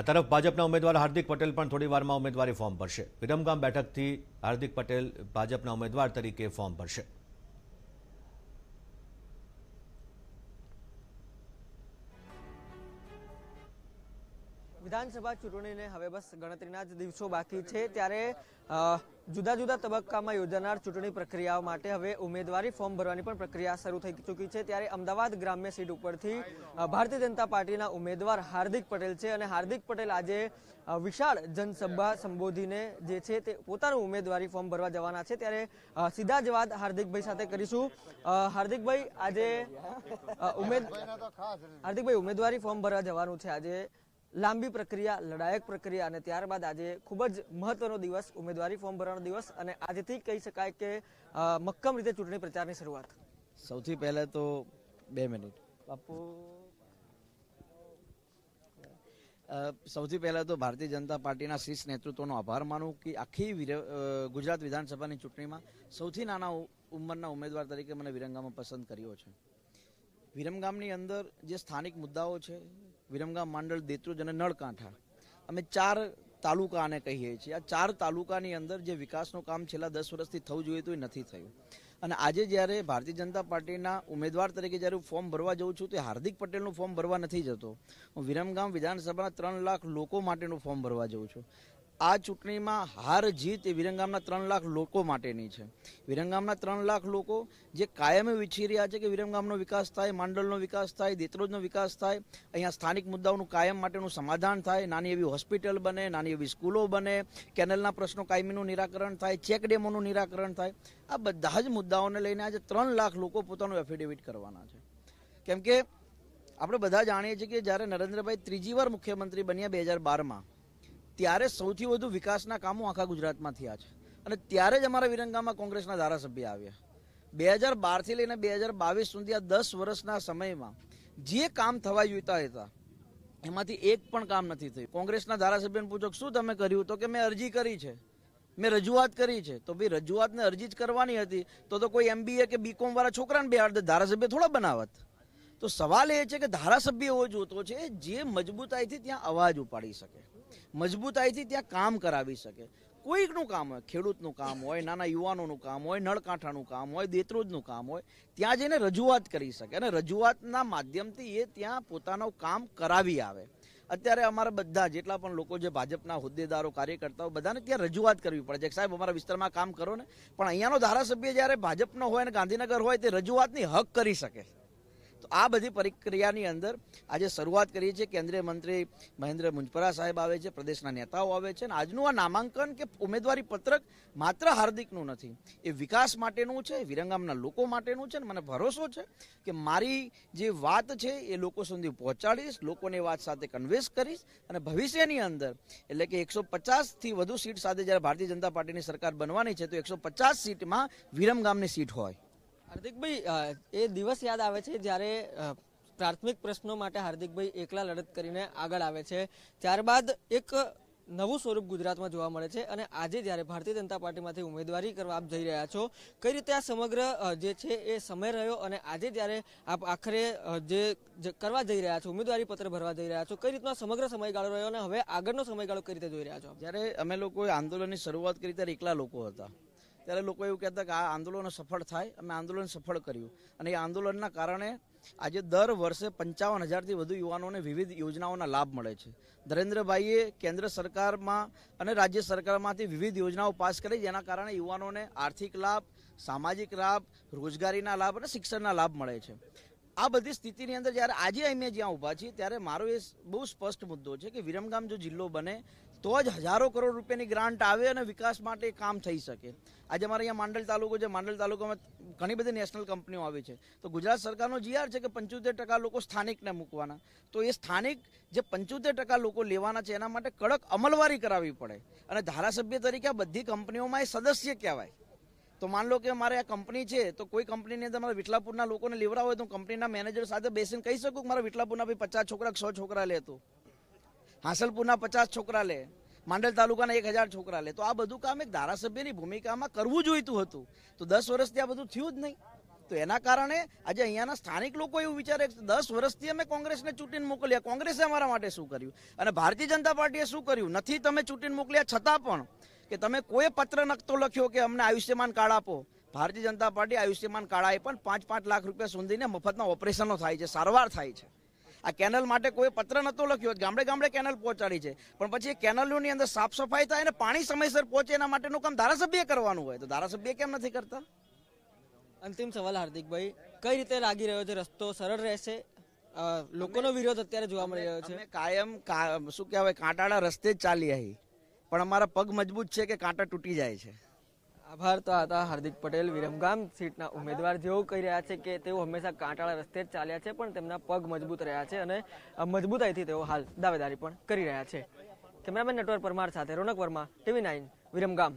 આ તરફ ભાજપના ઉમેદવાર હાર્દિક પટેલ પણ થોડી વારમાં ઉમેદવારી ફોર્મ ભરશે વિરમગામ બેઠકથી હાર્દિક પટેલ ભાજપના ઉમેદવાર તરીકે ફોર્મ ભરશે વિધાનસભા ચૂંટણીને હવે બસ ગણતરીના જ દિવસો બાકી છે ત્યારે જુદા જુદા તબક્કામાં યોજાનાર ચૂંટણી પ્રક્રિયાઓ માટે હવે ઉમેદવારી ફોર્મ ભરવાની પણ પ્રક્રિયા શરૂ થઈ ચૂકી છે ત્યારે અમદાવાદ ગ્રામ્ય સીટ ઉપરથી ભારતીય જનતા પાર્ટીના ઉમેદવાર હાર્દિક પટેલ છે અને હાર્દિક પટેલ આજે વિશાળ જનસભા સંબોધીને જે છે તે પોતાનું ઉમેદવારી ફોર્મ ભરવા જવાના છે ત્યારે સીધા જ વાત હાર્દિકભાઈ સાથે કરીશું હાર્દિકભાઈ આજે ઉમેદ હાર્દિકભાઈ ઉમેદવારી ફોર્મ ભરવા જવાનું છે આજે લાંબી પ્રક્રિયા લડાયક પ્રક્રિયા અને ત્યારબાદ આજે ખૂબ જ મહત્વનો દિવસ ઉમેદવારી ફોર્મ ભરવાનો દિવસ અને આજથી કહી શકાય કે મક્કમ રીતે ચૂંટણી પ્રચારની શરૂઆત સૌથી પહેલા તો બે મિનિટ બાપુ સૌથી પહેલાં તો ભારતીય જનતા પાર્ટીના શીર્ષ નેતૃત્વનો આભાર માનું કે આખી ગુજરાત વિધાનસભાની ચૂંટણીમાં સૌથી નાના ઉંમરના ઉમેદવાર તરીકે મને વિરંગામાં પસંદ કર્યો છે વિરમગામની અંદર જે સ્થાનિક મુદ્દાઓ છે વિરમગામ માંડળ દેત્રુજ અને નળકાંઠા અમે ચાર તાલુકા આને કહીએ છીએ આ ચાર તાલુકાની અંદર જે વિકાસનું કામ છેલ્લા દસ વર્ષથી થવું જોઈએ તો એ નથી થયું અને આજે જ્યારે ભારતીય જનતા પાર્ટીના ઉમેદવાર તરીકે જ્યારે હું ફોર્મ ભરવા જઉં છું તો હાર્દિક પટેલનું ફોર્મ ભરવા નથી જતો હું વિરમગામ વિધાનસભાના ત્રણ લાખ લોકો માટેનું ફોર્મ ભરવા જઉં છું આ ચૂંટણીમાં હાર જીત એ વિરંગામના ત્રણ લાખ લોકો માટેની છે વિરંગામના ત્રણ લાખ લોકો જે કાયમે વિચી રહ્યા છે કે વિરંગામનો વિકાસ થાય માંડલનો વિકાસ થાય દેત્રોજનો વિકાસ થાય અહીંયા સ્થાનિક મુદ્દાઓનું કાયમ માટેનું સમાધાન થાય નાની એવી હોસ્પિટલ બને નાની એવી સ્કૂલો બને કેનલના પ્રશ્નો કાયમીનું નિરાકરણ થાય ચેક ડેમોનું નિરાકરણ થાય આ બધા જ મુદ્દાઓને લઈને આજે ત્રણ લાખ લોકો પોતાનું એફિડેવિટ કરવાના છે કેમ કે આપણે બધા જાણીએ છીએ કે જ્યારે નરેન્દ્રભાઈ ત્રીજી વાર મુખ્યમંત્રી બન્યા બે હજાર બારમાં ત્યારે સૌથી વધુ વિકાસના કામો આખા ગુજરાતમાં થયા છે અને ત્યારે જ અમારા વિરંગામાં કોંગ્રેસના ધારાસભ્ય આવ્યા બે હજાર બારથી લઈને બે હજાર બાવીસ સુધી આ દસ વર્ષના સમયમાં જે કામ થવા જોઈતા હતા એમાંથી એક પણ કામ નથી થયું કોંગ્રેસના ધારાસભ્યને પૂછો શું તમે કર્યું તો કે મેં અરજી કરી છે મેં રજૂઆત કરી છે તો ભાઈ રજૂઆતને અરજી જ કરવાની હતી તો તો કોઈ એમબીએ કે બીકોમ વાળા છોકરાને બે ધારાસભ્ય થોડા બનાવત તો સવાલ એ છે કે ધારાસભ્ય એવો જોતો છે જે મજબૂતાઈથી ત્યાં અવાજ ઉપાડી શકે મજબૂતાઈથી ત્યાં કામ કરાવી શકે કોઈકનું કામ હોય ખેડૂતનું કામ હોય નાના યુવાનોનું કામ હોય નળકાંઠાનું કામ હોય દેતરોજનું કામ હોય ત્યાં જઈને રજૂઆત કરી શકે અને રજૂઆતના માધ્યમથી એ ત્યાં પોતાનું કામ કરાવી આવે અત્યારે અમારા બધા જેટલા પણ લોકો જે ભાજપના હોદ્દેદારો કાર્યકર્તાઓ બધાને ત્યાં રજૂઆત કરવી પડે છે સાહેબ અમારા વિસ્તારમાં કામ કરો ને પણ અહીંયાનો ધારાસભ્ય જ્યારે ભાજપનો હોય અને ગાંધીનગર હોય તે રજૂઆતની હક કરી શકે તો આ બધી પ્રક્રિયાની અંદર આજે શરૂઆત કરીએ છીએ કેન્દ્રીય મંત્રી મહેન્દ્ર મુંજપરા સાહેબ આવે છે પ્રદેશના નેતાઓ આવે છે અને આજનું આ નામાંકન કે ઉમેદવારી પત્રક માત્ર હાર્દિકનું નથી એ વિકાસ માટેનું છે વિરંગામના લોકો માટેનું છે અને મને ભરોસો છે કે મારી જે વાત છે એ લોકો સુધી પહોંચાડીશ લોકોને વાત સાથે કન્વિન્સ કરીશ અને ભવિષ્યની અંદર એટલે કે એકસો પચાસથી વધુ સીટ સાથે જ્યારે ભારતીય જનતા પાર્ટીની સરકાર બનવાની છે તો એકસો પચાસ સીટમાં વિરમગામની સીટ હોય હાર્દિકભાઈ એ દિવસ યાદ આવે છે જ્યારે પ્રાથમિક પ્રશ્નો માટે હાર્દિકભાઈ એકલા લડત કરીને આગળ આવે છે ત્યારબાદ એક નવું સ્વરૂપ ગુજરાતમાં જોવા મળે છે અને આજે જ્યારે ભારતીય જનતા પાર્ટીમાંથી ઉમેદવારી કરવા આપ જઈ રહ્યા છો કઈ રીતે આ સમગ્ર જે છે એ સમય રહ્યો અને આજે જ્યારે આપ આખરે જે કરવા જઈ રહ્યા છો ઉમેદવારી પત્ર ભરવા જઈ રહ્યા છો કઈ રીતનો સમગ્ર સમયગાળો રહ્યો અને હવે આગળનો સમયગાળો કઈ રીતે જોઈ રહ્યા છો જ્યારે અમે લોકોએ આંદોલનની શરૂઆત કરી ત્યારે એકલા લોકો હતા ત્યારે લોકો એવું કહેતા કે આ આંદોલન સફળ થાય અમે આંદોલન સફળ કર્યું અને એ આંદોલનના કારણે આજે દર વર્ષે પંચાવન હજારથી વધુ યુવાનોને વિવિધ યોજનાઓના લાભ મળે છે ધરેન્દ્રભાઈએ કેન્દ્ર સરકારમાં અને રાજ્ય સરકારમાંથી વિવિધ યોજનાઓ પાસ કરી જેના કારણે યુવાનોને આર્થિક લાભ સામાજિક લાભ રોજગારીના લાભ અને શિક્ષણના લાભ મળે છે આ બધી સ્થિતિની અંદર જ્યારે આજે અમે જ્યાં ઊભા છીએ ત્યારે મારો એ બહુ સ્પષ્ટ મુદ્દો છે કે વિરમગામ જો જિલ્લો બને તો જ હજારો કરોડ રૂપિયાની ગ્રાન્ટ આવે અને વિકાસ માટે કામ થઈ શકે આજે અમારે અહીંયા માંડલ તાલુકો છે માંડલ તાલુકામાં ઘણી બધી નેશનલ કંપનીઓ આવી છે તો ગુજરાત સરકારનો જીઆર છે કે પંચોતેર ટકા લોકો સ્થાનિકને મૂકવાના તો એ સ્થાનિક જે પંચોતેર ટકા લોકો લેવાના છે એના માટે કડક અમલવારી કરાવવી પડે અને ધારાસભ્ય તરીકે આ બધી કંપનીઓમાં એ સદસ્ય કહેવાય તો માન લો કે મારે આ કંપની છે તો કોઈ કંપનીની અંદર મારા વિઠલાપુરના લોકોને લેવડાવ હોય તો કંપનીના મેનેજર સાથે બેસીને કહી શકું કે મારા વિઠલાપુરના ભાઈ પચાસ છોકરા સો છોકરા લેતું હાંસલપુરના પચાસ છોકરા લે માંડલ તાલુકાના એક હજાર છોકરા લે તો આ બધું કામ એક ધારાસભ્યની ભૂમિકામાં કરવું જોઈતું હતું તો દસ વર્ષથી આ બધું થયું જ નહીં તો એના કારણે આજે અહીંયાના સ્થાનિક લોકો એવું વિચારે કે દસ વર્ષથી અમે કોંગ્રેસને ચૂંટીને મોકલ્યા કોંગ્રેસે અમારા માટે શું કર્યું અને ભારતીય જનતા પાર્ટીએ શું કર્યું નથી તમે ચૂંટીને મોકલ્યા છતાં પણ કે તમે કોઈ પત્ર નખતો લખ્યો કે અમને આયુષ્યમાન કાર્ડ આપો ભારતીય જનતા પાર્ટી આયુષ્યમાન કાર્ડ એ પણ પાંચ પાંચ લાખ રૂપિયા સુધીને મફતના ઓપરેશનો થાય છે સારવાર થાય છે આ કેનલ માટે કોઈ પત્ર નહોતો લખ્યો ગામડે ગામડે કેનલ પહોંચાડી છે પણ પછી એ કેનલોની અંદર સાફ સફાઈ થાય અને પાણી સમયસર પહોંચે એના માટેનું કામ ધારાસભ્ય કરવાનું હોય તો ધારાસભ્ય કેમ નથી કરતા અંતિમ સવાલ હાર્દિકભાઈ કઈ રીતે લાગી રહ્યો છે રસ્તો સરળ રહેશે લોકોનો વિરોધ અત્યારે જોવા મળી રહ્યો છે કાયમ શું કહેવાય કાંટાળા રસ્તે જ ચાલી આવી પણ અમારા પગ મજબૂત છે કે કાંટા તૂટી જાય છે આભાર તો હતા હાર્દિક પટેલ વિરમગામ સીટના ઉમેદવાર જેઓ કહી રહ્યા છે કે તેઓ હંમેશા કાંટાળા રસ્તે જ ચાલ્યા છે પણ તેમના પગ મજબૂત રહ્યા છે અને મજબૂતાઈથી તેઓ હાલ દાવેદારી પણ કરી રહ્યા છે કેમેરામેન નટવર પરમાર સાથે રોનક વર્મા ટીવી નાઇન વિરમગામ